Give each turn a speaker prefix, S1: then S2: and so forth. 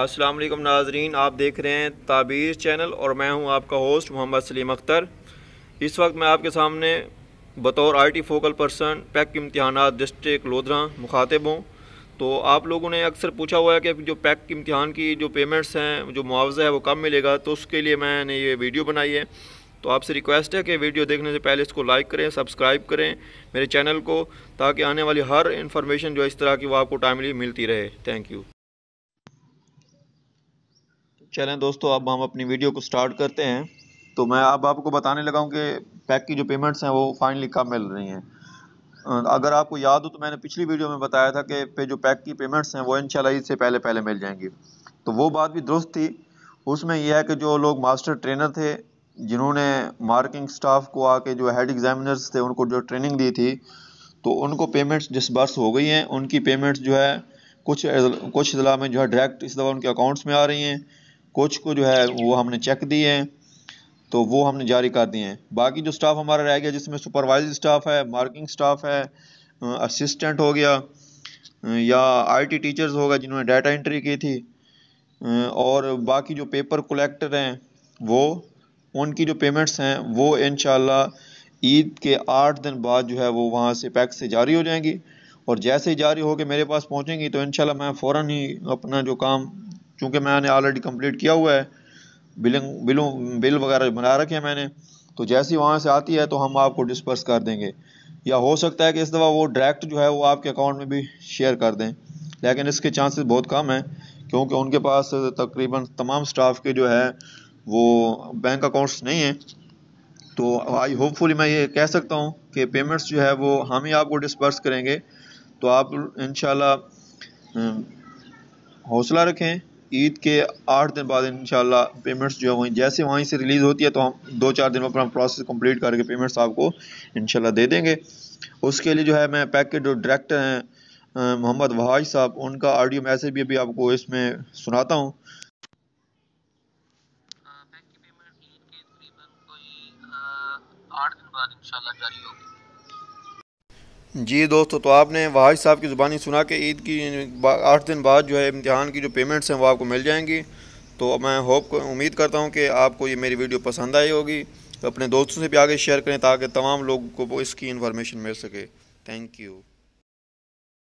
S1: अस्सलाम वालेकुम नाजरीन आप देख रहे हैं ताबीर चैनल और मैं हूं आपका होस्ट मोहम्मद सलीम अख्तर इस वक्त मैं आपके सामने बतौर आईटी फोकल पर्सन पैक इम्तहान डिस्ट्रिक्ट लोधरा मुखातिब हूँ तो आप लोगों ने अक्सर पूछा हुआ है कि जो पैक इम्तहान की जो पेमेंट्स हैं जो मुआवजा है वो कम मिलेगा तो उसके लिए मैंने ये वीडियो बनाई है तो आपसे रिक्वेस्ट है कि वीडियो देखने से पहले इसको लाइक करें सब्सक्राइब करें मेरे चैनल को ताकि आने वाली हर इन्फॉर्मेशन जो इस तरह की वो आपको टाइमली मिलती रहे थैंक यू चलें दोस्तों अब हम अपनी वीडियो को स्टार्ट करते हैं तो मैं अब आपको बताने लगा हूँ कि पैक की जो पेमेंट्स हैं वो फाइनली कब मिल रही हैं अगर आपको याद हो तो मैंने पिछली वीडियो में बताया था कि पे जो पैक की पेमेंट्स हैं वो इन ईद से पहले पहले मिल जाएंगी तो वो बात भी दुरुस्त थी उसमें यह है कि जो लोग मास्टर ट्रेनर थे जिन्होंने मार्किंग स्टाफ को आके जो हेड एग्जामिनर्स थे उनको जो ट्रेनिंग दी थी तो उनको पेमेंट्स डिसबर्स हो गई हैं उनकी पेमेंट्स जो है कुछ कुछ ज़िला में जो है डायरेक्ट इस दफ़ा उनके अकाउंट्स में आ रही हैं कुछ को जो है वो हमने चेक दिए हैं तो वो हमने जारी कर दिए हैं बाकी जो स्टाफ हमारा रह गया जिसमें सुपरवाइजर स्टाफ है मार्किंग स्टाफ है असिस्टेंट हो गया या आईटी टीचर्स होगा जिन्होंने डाटा एंट्री की थी और बाकी जो पेपर कलेक्टर हैं वो उनकी जो पेमेंट्स हैं वो इन ईद के आठ दिन बाद जो है वो वहाँ से पैक से जारी हो जाएंगी और जैसे ही जारी होकर मेरे पास पहुँचेंगी तो इन मैं फ़ौर ही अपना जो काम क्योंकि मैंने ऑलरेडी कंप्लीट किया हुआ है बिलिंग बिलों बिल वगैरह बना रखे हैं मैंने तो जैसी वहाँ से आती है तो हम आपको डिस्पर्स कर देंगे या हो सकता है कि इस दफ़ा वो डायरेक्ट जो है वो आपके अकाउंट में भी शेयर कर दें लेकिन इसके चांसेस बहुत कम हैं क्योंकि उनके पास तकरीबन तमाम स्टाफ के जो है वो बैंक अकाउंट्स नहीं हैं तो आई होपफुली मैं ये कह सकता हूँ कि पेमेंट्स जो है वो हम ही आपको डिस्पर्स करेंगे तो आप इन हम्म, हौसला रखें ईद के आठ दिन बाद इंशाल्लाह पेमेंट्स जो है वहीं जैसे वहीं से रिलीज़ होती है तो हम दो चार दिन में अपना प्रोसेस कंप्लीट करके पेमेंट्स आपको इंशाल्लाह दे देंगे उसके लिए जो है मैं पैकेट जो डायरेक्टर हैं मोहम्मद वहाज साहब उनका ऑडियो मैसेज भी अभी आपको इसमें सुनाता हूँ आठ दिन बाद इंशाल्लाह जारी होगी जी दोस्तों तो आपने वाहिद साहब की ज़ुबानी सुना कि ईद की आठ दिन बाद जो है इम्तहान की जो पेमेंट्स हैं वो आपको मिल जाएंगी तो मैं होप उम्मीद करता हूँ कि आपको ये मेरी वीडियो पसंद आई होगी तो अपने दोस्तों से भी आगे शेयर करें ताकि तमाम लोगों को इसकी इन्फॉर्मेशन मिल सके थैंक यू